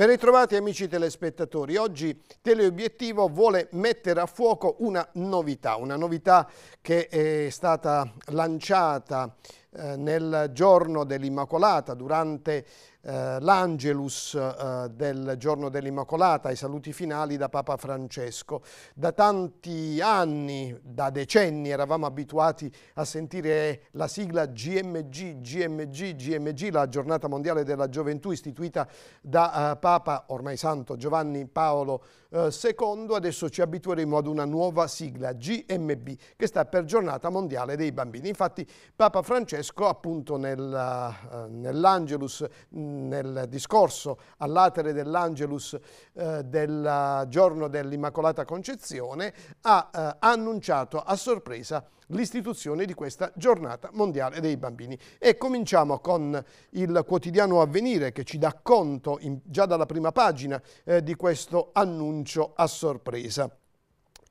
Ben ritrovati amici telespettatori. Oggi Teleobiettivo vuole mettere a fuoco una novità, una novità che è stata lanciata eh, nel giorno dell'Immacolata durante eh, l'Angelus eh, del giorno dell'Immacolata, i saluti finali da Papa Francesco. Da tanti anni, da decenni, eravamo abituati a sentire la sigla GMG, GMG, GMG, la giornata mondiale della gioventù istituita da eh, Papa, ormai santo, Giovanni Paolo eh, secondo, adesso ci abitueremo ad una nuova sigla, GMB, che sta per Giornata Mondiale dei Bambini. Infatti Papa Francesco, appunto nel, eh, nell'Angelus, nel discorso all'atere dell'Angelus eh, del giorno dell'Immacolata Concezione, ha eh, annunciato a sorpresa l'istituzione di questa giornata mondiale dei bambini. E cominciamo con il quotidiano Avvenire che ci dà conto in, già dalla prima pagina eh, di questo annuncio a sorpresa.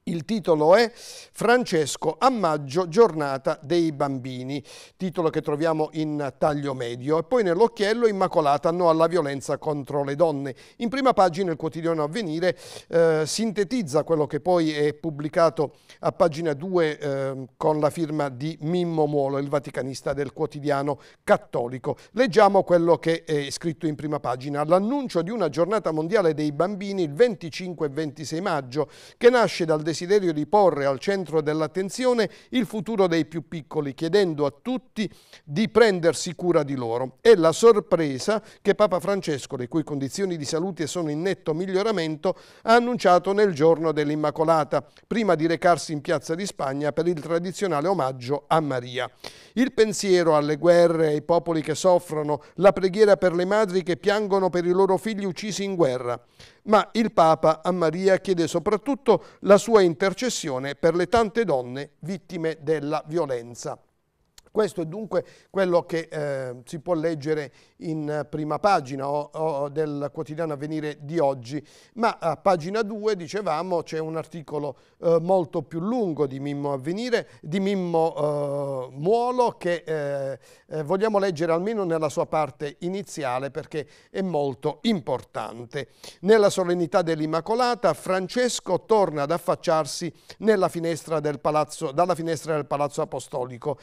Il titolo è Francesco a maggio, giornata dei bambini, titolo che troviamo in taglio medio. E poi nell'occhiello Immacolata no alla violenza contro le donne. In prima pagina il quotidiano Avvenire eh, sintetizza quello che poi è pubblicato a pagina 2 eh, con la firma di Mimmo Muolo, il vaticanista del quotidiano cattolico. Leggiamo quello che è scritto in prima pagina. L'annuncio di una giornata mondiale dei bambini il 25 e 26 maggio che nasce dal desiderio desiderio di porre al centro dell'attenzione il futuro dei più piccoli, chiedendo a tutti di prendersi cura di loro. È la sorpresa che Papa Francesco, le cui condizioni di salute sono in netto miglioramento, ha annunciato nel giorno dell'Immacolata, prima di recarsi in Piazza di Spagna per il tradizionale omaggio a Maria. Il pensiero alle guerre, ai popoli che soffrono, la preghiera per le madri che piangono per i loro figli uccisi in guerra. Ma il Papa a Maria chiede soprattutto la sua intercessione per le tante donne vittime della violenza. Questo è dunque quello che eh, si può leggere in prima pagina o, o del quotidiano avvenire di oggi, ma a pagina 2 dicevamo c'è un articolo eh, molto più lungo di Mimmo Avvenire, di Mimmo eh, Muolo che eh, eh, vogliamo leggere almeno nella sua parte iniziale perché è molto importante. Nella solennità dell'Immacolata Francesco torna ad affacciarsi finestra palazzo, dalla finestra del Palazzo Apostolico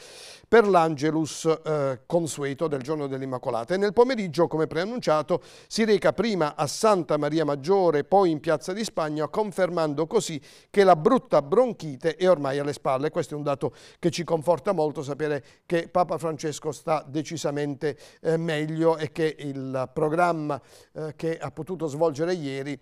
per per l'Angelus eh, consueto del giorno dell'Immacolata e nel pomeriggio, come preannunciato, si reca prima a Santa Maria Maggiore, poi in Piazza di Spagna, confermando così che la brutta bronchite è ormai alle spalle. Questo è un dato che ci conforta molto sapere che Papa Francesco sta decisamente eh, meglio e che il programma eh, che ha potuto svolgere ieri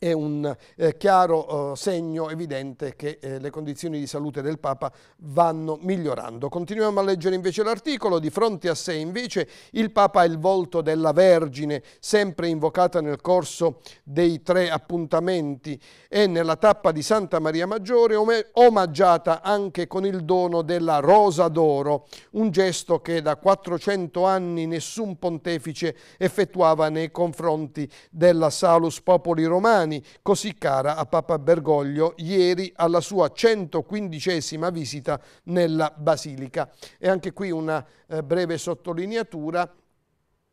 è un eh, chiaro eh, segno evidente che eh, le condizioni di salute del Papa vanno migliorando. Continuiamo a leggere invece l'articolo, di fronte a sé invece il Papa è il volto della Vergine, sempre invocata nel corso dei tre appuntamenti e nella tappa di Santa Maria Maggiore omaggiata anche con il dono della Rosa d'Oro, un gesto che da 400 anni nessun pontefice effettuava nei confronti della Salus Popoli Romani Trapani, così cara a Papa Bergoglio ieri alla sua 115esima visita nella Basilica. E anche qui una eh, breve sottolineatura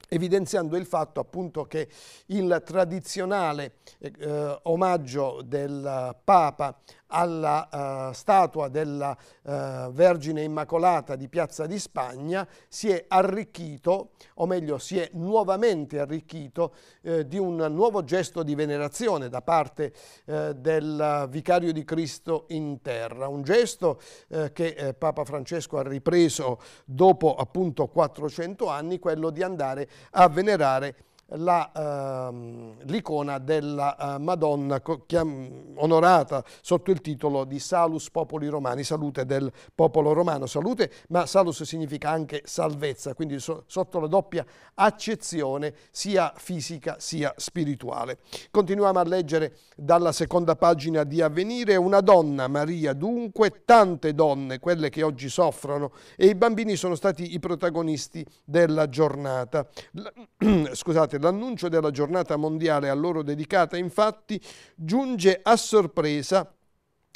evidenziando il fatto appunto che il tradizionale eh, eh omaggio del Papa alla uh, statua della uh, Vergine Immacolata di Piazza di Spagna si è arricchito, o meglio si è nuovamente arricchito, eh, di un nuovo gesto di venerazione da parte eh, del Vicario di Cristo in terra, un gesto eh, che eh, Papa Francesco ha ripreso dopo appunto 400 anni, quello di andare a venerare Ehm, l'icona ehm, della eh, Madonna onorata sotto il titolo di Salus Popoli Romani, salute del popolo romano, salute, ma Salus significa anche salvezza, quindi so sotto la doppia accezione sia fisica sia spirituale. Continuiamo a leggere dalla seconda pagina di Avvenire, una donna, Maria, dunque tante donne, quelle che oggi soffrono, e i bambini sono stati i protagonisti della giornata. L scusate, giornate. L'annuncio della giornata mondiale a loro dedicata infatti giunge a sorpresa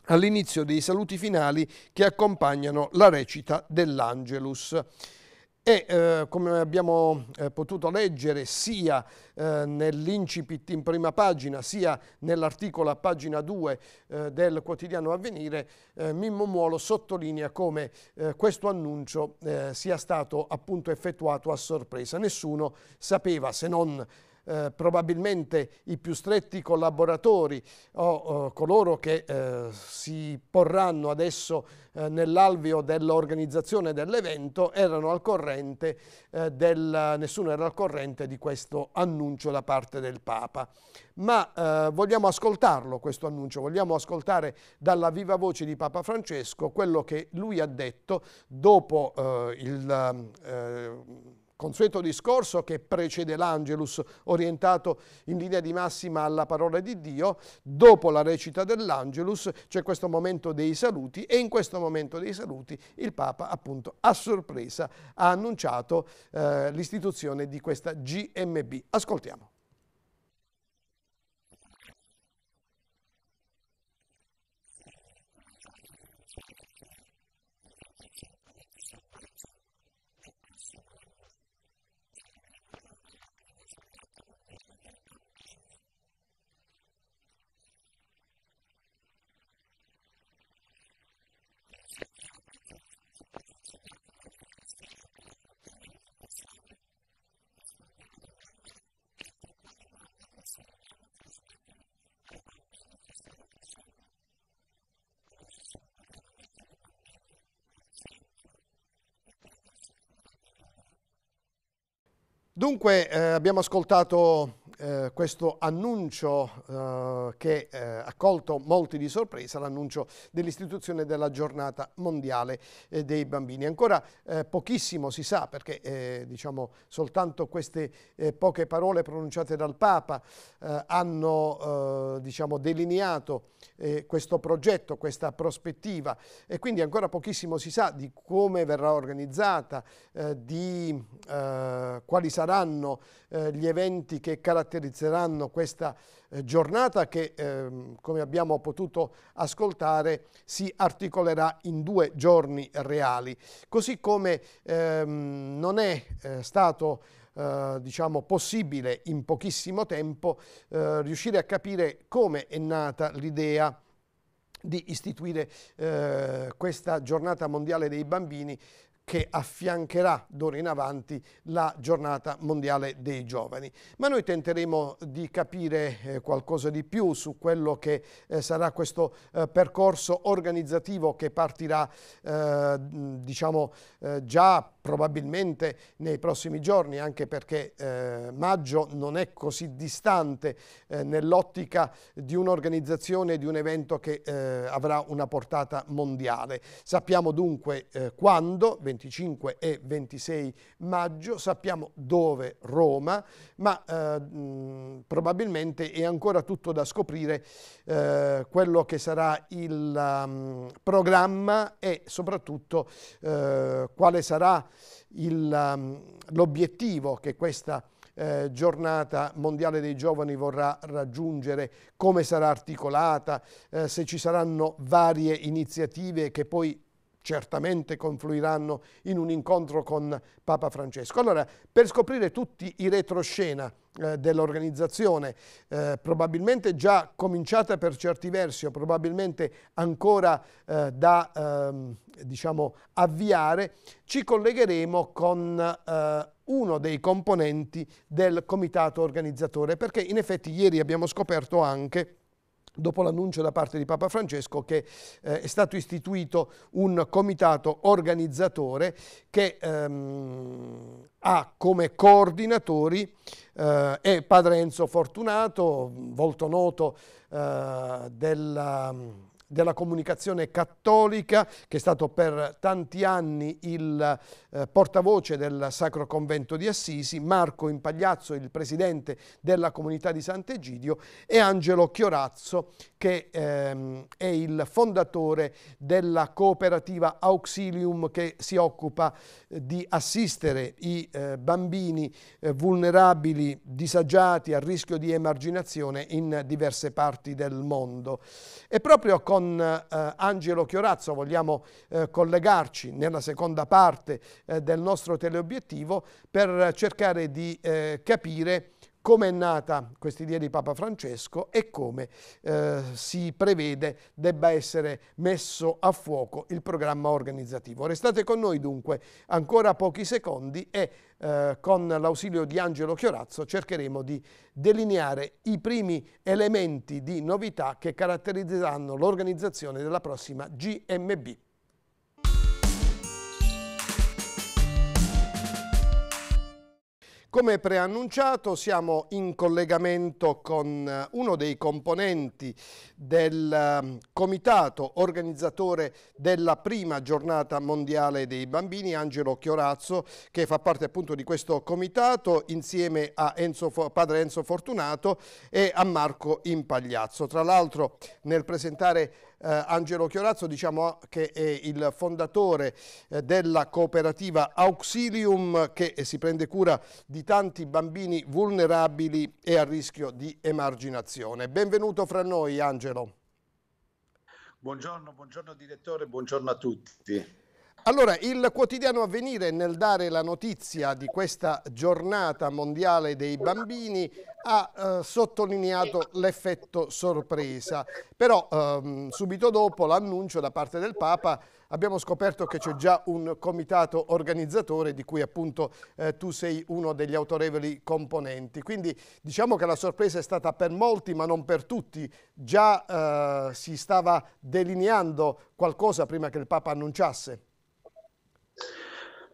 all'inizio dei saluti finali che accompagnano la recita dell'Angelus. E eh, come abbiamo eh, potuto leggere sia eh, nell'incipit in prima pagina sia nell'articolo a pagina 2 eh, del quotidiano Avvenire, eh, Mimmo Muolo sottolinea come eh, questo annuncio sia stato appunto effettuato a sorpresa. Nessuno sapeva se non eh, probabilmente i più stretti collaboratori o, o coloro che eh, si porranno adesso eh, nell'alveo dell'organizzazione dell'evento erano al corrente eh, del, nessuno era al corrente di questo annuncio da parte del Papa. Ma eh, vogliamo ascoltarlo questo annuncio, vogliamo ascoltare dalla viva voce di Papa Francesco quello che lui ha detto dopo eh, il consueto discorso che precede l'Angelus, orientato in linea di massima alla parola di Dio, dopo la recita dell'Angelus c'è questo momento dei saluti e in questo momento dei saluti il Papa appunto a sorpresa ha annunciato eh, l'istituzione di questa GMB. Ascoltiamo. Dunque eh, abbiamo ascoltato eh, questo annuncio eh, che eh, ha colto molti di sorpresa, l'annuncio dell'istituzione della giornata mondiale eh, dei bambini. Ancora pochissimo si sa perché diciamo, soltanto queste poche parole pronunciate dal Papa hanno diciamo, delineato questo progetto, questa prospettiva e quindi ancora pochissimo si sa di come verrà organizzata, di quali saranno gli eventi che caratterizzano caratterizzeranno questa eh, giornata che, ehm, come abbiamo potuto ascoltare, si articolerà in due giorni reali. Così come ehm, non è eh, stato eh, diciamo possibile in pochissimo tempo eh, riuscire a capire come è nata l'idea di istituire eh, questa giornata mondiale dei bambini che affiancherà d'ora in avanti la giornata mondiale dei giovani. Ma noi tenteremo di capire eh, qualcosa di più su quello che eh, sarà questo eh, percorso organizzativo che partirà diciamo già probabilmente nei prossimi giorni, anche perché eh, maggio non è così distante eh, nell'ottica di un'organizzazione di un evento che eh, avrà una portata mondiale. Sappiamo dunque eh, quando, 25 e 26 maggio, sappiamo dove Roma, ma eh, mh, probabilmente è ancora tutto da scoprire eh, quello che sarà il um, programma e soprattutto quale sarà Um, l'obiettivo che questa eh, giornata mondiale dei giovani vorrà raggiungere, come sarà articolata, eh, se ci saranno varie iniziative che poi certamente confluiranno in un incontro con Papa Francesco. Allora, per scoprire tutti i retroscena eh, dell'organizzazione, eh, probabilmente già cominciata per certi versi o probabilmente ancora eh, da ehm, diciamo, avviare, ci collegheremo con eh, uno dei componenti del comitato organizzatore, perché in effetti ieri abbiamo scoperto anche dopo l'annuncio da parte di Papa Francesco che eh, è stato istituito un comitato organizzatore che ehm, ha come coordinatori eh, è padre Enzo Fortunato, volto noto eh, della della comunicazione cattolica, che è stato per tanti anni il eh, portavoce del Sacro Convento di Assisi, Marco Impagliazzo, il presidente della comunità di Sant'Egidio, e Angelo Chiorazzo, che ehm, è il fondatore della cooperativa Auxilium, che si occupa eh, di assistere i eh, bambini eh, vulnerabili, disagiati, a rischio di emarginazione in diverse parti del mondo. E proprio con con eh, Angelo Chiorazzo vogliamo eh, collegarci nella seconda parte eh, del nostro teleobiettivo per cercare di eh, capire come è nata questa idea di Papa Francesco e come eh, si prevede debba essere messo a fuoco il programma organizzativo. Restate con noi dunque ancora pochi secondi e eh, con l'ausilio di Angelo Chiorazzo cercheremo di delineare i primi elementi di novità che caratterizzeranno l'organizzazione della prossima GMB. Come preannunciato siamo in collegamento con eh, uno dei componenti del ehm, comitato organizzatore della prima giornata mondiale dei bambini, Angelo Chiorazzo, che fa parte appunto di questo comitato insieme a Enzo, padre Enzo Fortunato e a Marco Impagliazzo. Tra l'altro nel presentare eh, Angelo Chiorazzo, diciamo che è il fondatore eh, della cooperativa Auxilium che eh, si prende cura di tanti bambini vulnerabili e a rischio di emarginazione. Benvenuto fra noi Angelo. Buongiorno, buongiorno direttore, buongiorno a tutti. Allora, il quotidiano Avvenire nel dare la notizia di questa giornata mondiale dei bambini ha eh, sottolineato l'effetto sorpresa, però ehm, subito dopo l'annuncio da parte del Papa abbiamo scoperto che c'è già un comitato organizzatore di cui appunto eh, tu sei uno degli autorevoli componenti. Quindi diciamo che la sorpresa è stata per molti ma non per tutti. Già eh, si stava delineando qualcosa prima che il Papa annunciasse.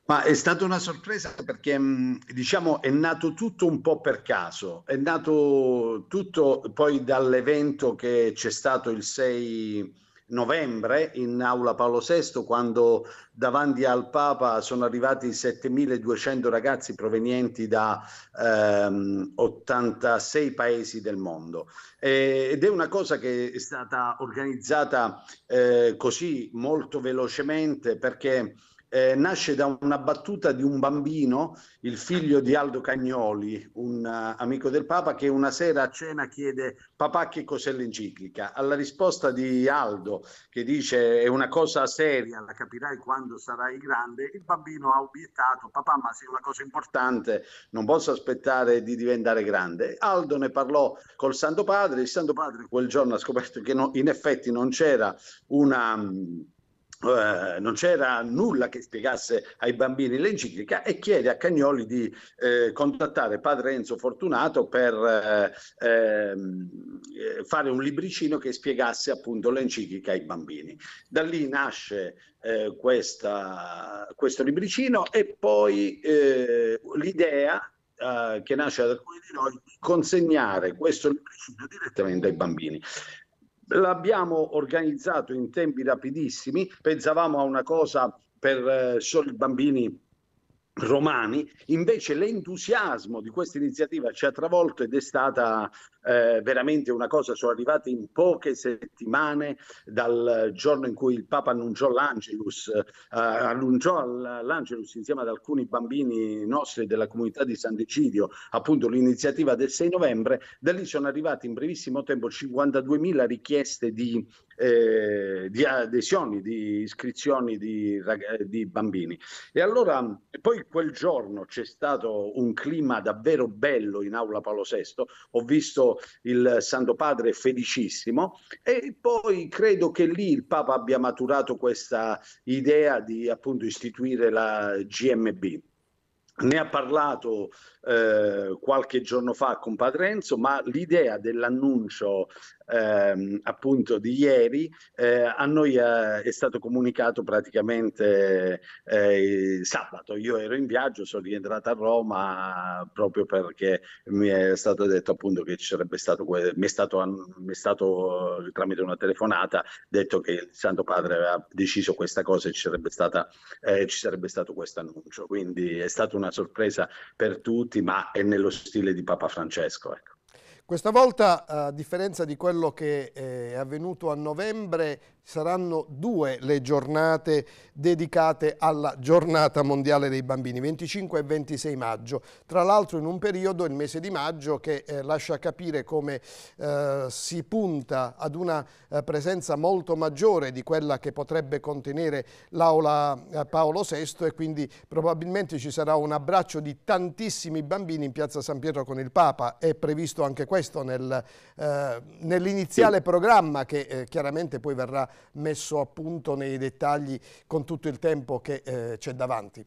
Ma è stata una sorpresa perché mm, diciamo è nato tutto un po' per caso, è nato tutto poi dall'evento che c'è stato il 6 novembre in aula Paolo VI quando davanti al Papa sono arrivati 7200 ragazzi provenienti da ehm, 86 paesi del mondo eh, ed è una cosa che è stata organizzata eh, così molto velocemente perché eh, nasce da una battuta di un bambino, il figlio di Aldo Cagnoli, un uh, amico del Papa, che una sera a cena chiede papà che cos'è l'enciclica. Alla risposta di Aldo, che dice è una cosa seria, la capirai quando sarai grande, il bambino ha obiettato papà ma se è una cosa importante non posso aspettare di diventare grande. Aldo ne parlò col Santo Padre, il Santo Padre quel giorno ha scoperto che no, in effetti non c'era una... Um, eh, non c'era nulla che spiegasse ai bambini l'enciclica e chiede a Cagnoli di eh, contattare padre Enzo Fortunato per eh, ehm, eh fare un libricino che spiegasse appunto l'enciclica ai bambini. Da lì nasce eh, questa, questo libricino e poi l'idea che nasce da alcuni di noi di consegnare questo libricino direttamente ai bambini. L'abbiamo organizzato in tempi rapidissimi, pensavamo a una cosa per eh, solo i bambini romani, invece l'entusiasmo di questa iniziativa ci ha travolto ed è stata eh, veramente una cosa, sono arrivate in poche settimane dal giorno in cui il Papa annunciò l'Angelus, eh, annunciò l'Angelus insieme ad alcuni bambini nostri della comunità di San Decidio, appunto l'iniziativa del 6 novembre, da lì sono arrivate in brevissimo tempo 52.000 richieste di, eh, di adesioni, di iscrizioni di, di bambini. E allora poi quel giorno c'è stato un clima davvero bello in aula Paolo VI, ho visto il Santo Padre felicissimo e poi credo che lì il Papa abbia maturato questa idea di appunto istituire la GMB. Ne ha parlato eh, qualche giorno fa con Padre Enzo, ma l'idea dell'annuncio ehm, appunto di ieri eh, a noi eh, è stato comunicato praticamente eh, sabato. Io ero in viaggio, sono rientrato a Roma proprio perché mi è stato detto appunto che ci sarebbe stato, mi è stato, mi è stato tramite una telefonata detto che il Santo Padre aveva deciso questa cosa e ci sarebbe, stata, eh, ci sarebbe stato questo annuncio. Quindi è stata una sorpresa per tutti avanti, ma è nello stile di Papa Francesco. Ecco. Questa volta, a differenza di quello che eh, è avvenuto a novembre, saranno due le giornate dedicate alla giornata mondiale dei bambini, 25 e 26 maggio. Tra l'altro in un periodo, il mese di maggio, che eh, lascia capire come eh, si punta ad una eh, presenza molto maggiore di quella che potrebbe contenere l'aula eh, Paolo VI e quindi probabilmente ci sarà un abbraccio di tantissimi bambini in piazza San Pietro con il Papa. È previsto anche questo nel, eh, nell'iniziale sì. programma che eh, chiaramente poi verrà messo a punto nei dettagli con tutto il tempo che eh, c'è davanti.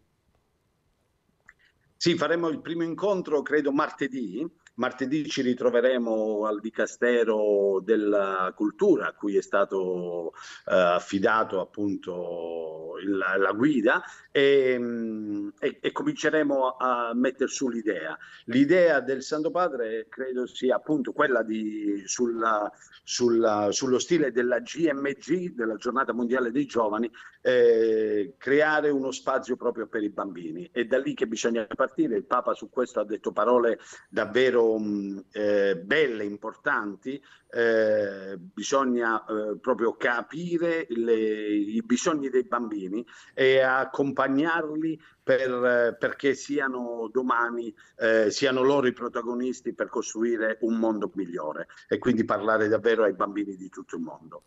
Sì, faremo il primo incontro credo martedì Martedì ci ritroveremo al Dicastero della Cultura, a cui è stato eh, affidato appunto il, la guida, e, mm, e, e, cominceremo a mettere su l'idea. L'idea del Santo Padre credo sia appunto quella di, sulla, sulla, sullo stile della GMG, della Giornata Mondiale dei Giovani, eh, creare uno spazio proprio per i bambini. È da lì che bisogna partire. Il Papa su questo ha detto parole davvero mh, mm, eh, belle, importanti. Eh, bisogna eh, proprio capire le, i bisogni dei bambini e accompagnarli per, eh, perché siano domani, eh, siano loro i protagonisti per costruire un mondo migliore e quindi parlare davvero ai bambini di tutto il mondo.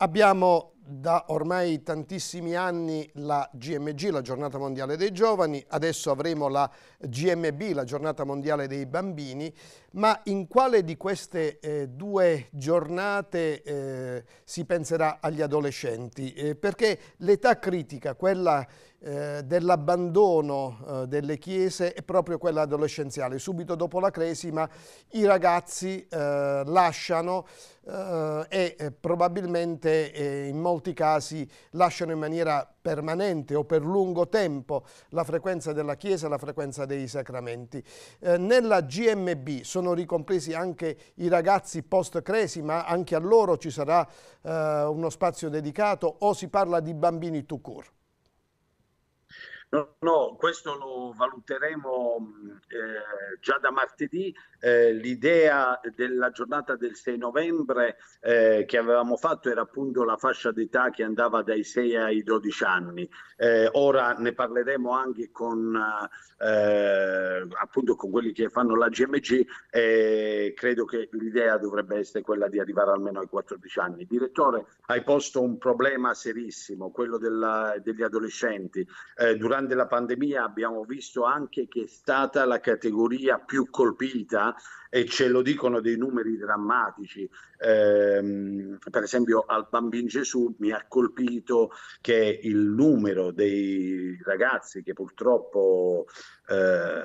Abbiamo da ormai tantissimi anni la GMG, la giornata mondiale dei giovani, adesso avremo la GMB, la giornata mondiale dei bambini, ma in quale di queste eh, due giornate eh, si penserà agli adolescenti? Eh, perché l'età critica, quella eh, dell'abbandono eh, delle chiese è proprio quella adolescenziale. Subito dopo la cresima i ragazzi eh, lasciano eh, e eh, probabilmente eh, in molti casi lasciano in maniera permanente o per lungo tempo la frequenza della Chiesa e la frequenza dei sacramenti. nella GMB sono ricompresi anche i ragazzi post-cresi, ma anche a loro ci sarà uno spazio dedicato o si parla di bambini tout court. No, no, questo lo valuteremo eh, già da martedì. Eh, l'idea della giornata del 6 novembre eh, che avevamo fatto era appunto la fascia d'età che andava dai 6 ai 12 anni. Eh, ora ne parleremo anche con, eh, appunto con quelli che fanno la GMG e credo che l'idea dovrebbe essere quella di arrivare almeno ai 14 anni. Direttore, hai posto un problema serissimo, quello della, degli adolescenti. Eh, durante durante la pandemia abbiamo visto anche che è stata la categoria più colpita e ce lo dicono dei numeri drammatici. Eh, per esempio al Bambin Gesù mi ha colpito che il numero dei ragazzi che purtroppo eh,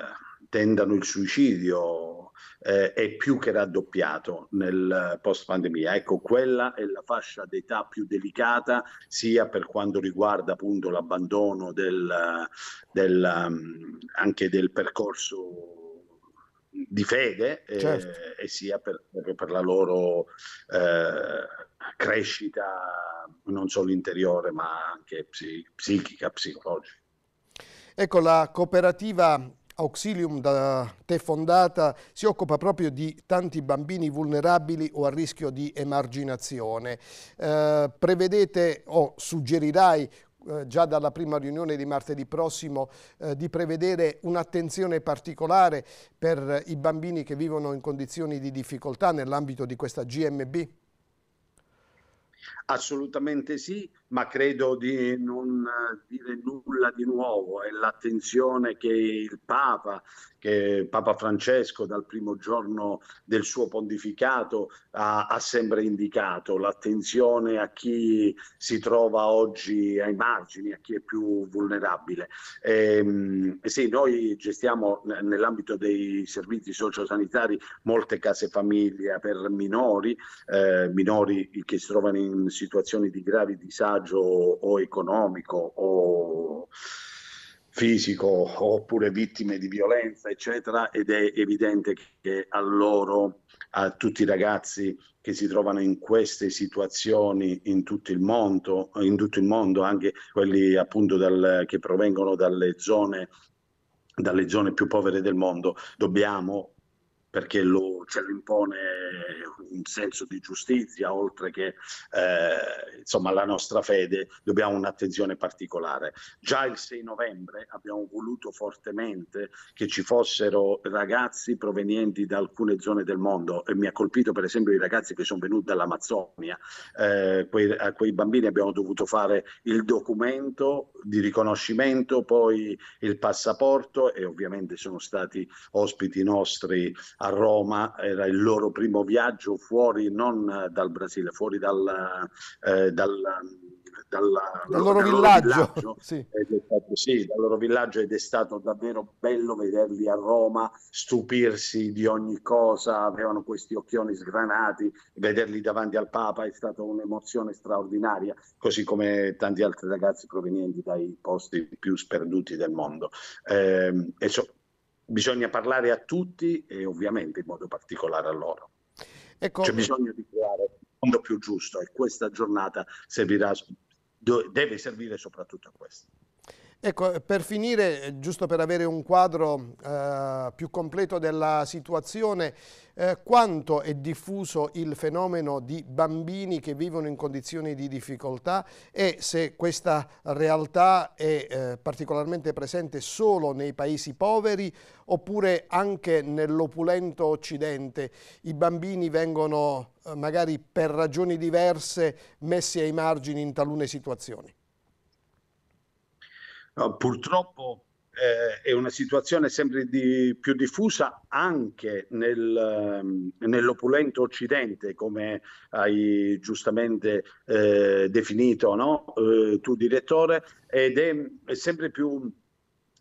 tentano il suicidio eh, è più che raddoppiato nel post pandemia. Ecco, quella è la fascia d'età più delicata sia per quanto riguarda appunto l'abbandono del, del, um, anche del percorso di fede eh, certo. eh, e sia per, per la loro eh, crescita non solo interiore ma anche psi, psichica, psicologica. Ecco, la cooperativa Auxilium da te fondata si occupa proprio di tanti bambini vulnerabili o a rischio di emarginazione. Eh, prevedete o suggerirai eh, già dalla prima riunione di martedì prossimo eh, di prevedere un'attenzione particolare per i bambini che vivono in condizioni di difficoltà nell'ambito di questa GMB? Assolutamente sì, ma credo di non eh, dire nulla di nuovo. È l'attenzione che il Papa che Papa Francesco dal primo giorno del suo pontificato ha, ha sempre indicato, l'attenzione a chi si trova oggi ai margini, a chi è più vulnerabile. E, ehm, sì, noi gestiamo nell'ambito dei servizi sociosanitari molte case famiglia per minori, eh, minori che si trovano in situazioni di grave disagio o economico o fisico oppure vittime di violenza, eccetera, ed è evidente che a loro, a tutti i ragazzi che si trovano in queste situazioni in tutto il mondo, in tutto il mondo anche quelli appunto dal, che provengono dalle zone dalle zone più povere del mondo, dobbiamo perché lo, ce cioè, lo impone un senso di giustizia, oltre che eh, insomma, la nostra fede, dobbiamo un'attenzione particolare. Già il 6 novembre abbiamo voluto fortemente che ci fossero ragazzi provenienti da alcune zone del mondo e mi ha colpito per esempio i ragazzi che sono venuti dall'Amazzonia, eh, quei, a quei bambini abbiamo dovuto fare il documento di riconoscimento, poi il passaporto e ovviamente sono stati ospiti nostri a Roma, era il loro primo viaggio fuori non dal Brasile, fuori dal, eh, dal, dalla, dal loro, dal villaggio. Loro villaggio sì. Stato, sì, dal loro villaggio ed è stato davvero bello vederli a Roma, stupirsi di ogni cosa, avevano questi occhioni sgranati, vederli davanti al Papa è stata un'emozione straordinaria, così come tanti altri ragazzi provenienti dai posti più sperduti del mondo. Eh, e so, bisogna parlare a tutti e ovviamente in modo particolare a loro. Ecco. C'è bisogno di creare un mondo più giusto e questa giornata servirà, deve servire soprattutto a questo. Ecco, per finire, eh, giusto per avere un quadro eh, più completo della situazione, eh, quanto è diffuso il fenomeno di bambini che vivono in condizioni di difficoltà e se questa realtà è eh, particolarmente presente solo nei paesi poveri oppure anche nell'opulento occidente. I bambini vengono eh, magari per ragioni diverse messi ai margini in talune situazioni purtroppo eh, è una situazione sempre di, più diffusa anche nel, ehm, nell'opulento Occidente, come hai giustamente eh, definito no? eh, tu direttore, ed è, è sempre più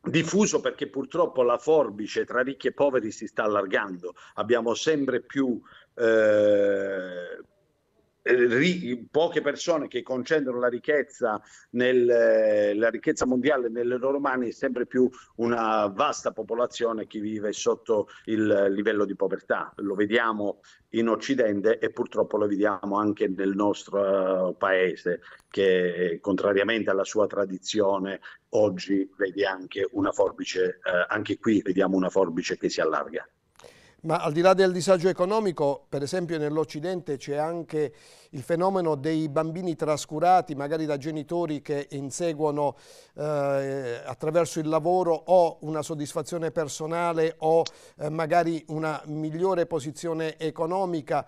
diffuso perché purtroppo la forbice tra ricchi e poveri si sta allargando. Abbiamo sempre più eh, eh, ri, poche persone che concentrano la ricchezza, nel, eh, la ricchezza mondiale nelle loro mani, sempre più una vasta popolazione che vive sotto il livello di povertà. Lo vediamo in Occidente e purtroppo lo vediamo anche nel nostro eh, paese, che contrariamente alla sua tradizione oggi vede anche una forbice, uh, anche qui vediamo una forbice che si allarga. Ma al di là del disagio economico, per esempio nell'Occidente c'è anche il fenomeno dei bambini trascurati, magari da genitori che inseguono eh, attraverso il lavoro o una soddisfazione personale o eh, magari una migliore posizione economica.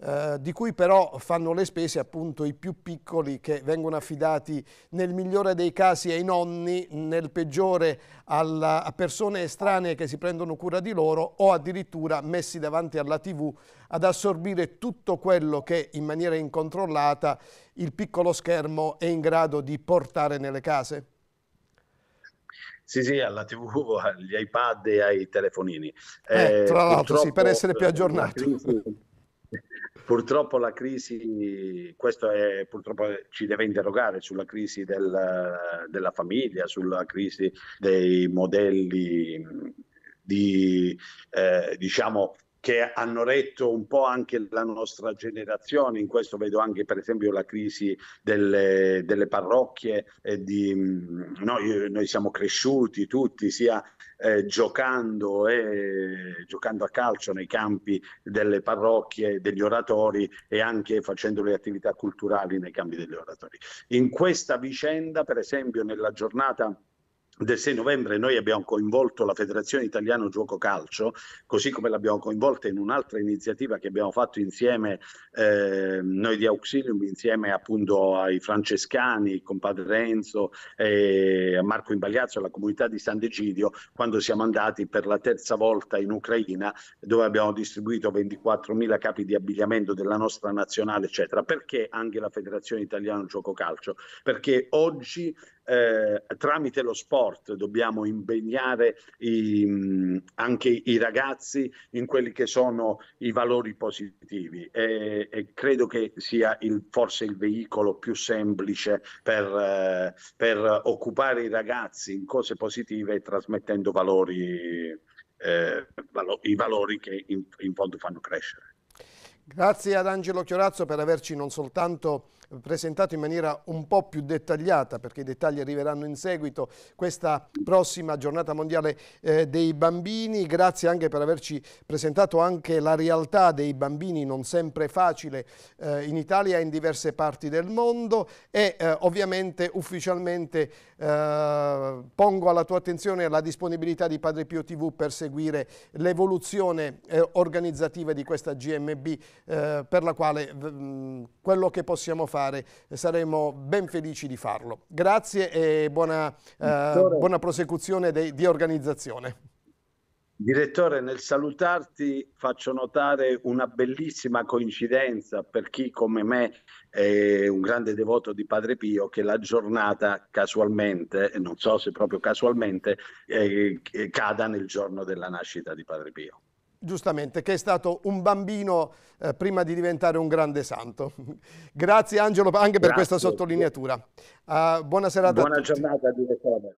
Eh, di cui però fanno le spese appunto i più piccoli che vengono affidati nel migliore dei casi ai nonni, nel peggiore alla, a persone estranee che si prendono cura di loro o addirittura messi davanti alla tv ad assorbire tutto quello che in maniera incontrollata il piccolo schermo è in grado di portare nelle case? Sì, sì, alla TV, agli iPad e ai telefonini. Eh, tra eh, l'altro, sì, per essere più eh, aggiornati. Purtroppo la crisi, questo è, purtroppo ci deve interrogare sulla crisi del, della famiglia, sulla crisi dei modelli di, eh, diciamo, che hanno retto un po' anche la nostra generazione. In questo vedo anche, per esempio, la crisi delle, delle parrocchie. Di, no, io, noi siamo cresciuti tutti, sia eh, giocando, e, eh, giocando a calcio nei campi delle parrocchie, degli oratori e anche facendo le attività culturali nei campi degli oratori. In questa vicenda, per esempio, nella giornata del 6 novembre noi abbiamo coinvolto la Federazione Italiana Gioco Calcio, così come l'abbiamo coinvolta in un'altra iniziativa che abbiamo fatto insieme eh, noi di Auxilium, insieme appunto ai francescani, con Padre Renzo e a Marco Imbagliazzo alla comunità di San Decidio, quando siamo andati per la terza volta in Ucraina, dove abbiamo distribuito 24.000 capi di abbigliamento della nostra nazionale, eccetera. Perché anche la Federazione Italiana Gioco Calcio? Perché oggi eh, tramite lo sport dobbiamo impegnare i, anche i ragazzi in quelli che sono i valori positivi e, e credo che sia il, forse il veicolo più semplice per, eh, per, occupare i ragazzi in cose positive trasmettendo valori, eh, valo, i valori che in, in fondo fanno crescere. Grazie ad Angelo Chiorazzo per averci non soltanto presentato in maniera un po' più dettagliata, perché i dettagli arriveranno in seguito, questa prossima giornata mondiale eh, dei bambini. Grazie anche per averci presentato anche la realtà dei bambini, non sempre facile, eh, in Italia e in diverse parti del mondo. E eh, ovviamente ufficialmente eh, pongo alla tua attenzione la disponibilità di Padre Pio TV per seguire l'evoluzione eh, organizzativa di questa GMB, eh, per la quale mh, quello che possiamo fare fare, saremo ben felici di farlo. Grazie e buona, eh, buona prosecuzione de, di organizzazione. Direttore, nel salutarti faccio notare una bellissima coincidenza per chi come me è un grande devoto di Padre Pio che la giornata casualmente, non so se proprio casualmente, eh, eh cada nel giorno della nascita di Padre Pio. Giustamente, che è stato un bambino eh, prima di diventare un grande santo. Grazie Angelo anche per questa sottolineatura. Uh, buona serata Buona a tutti. giornata, direttore.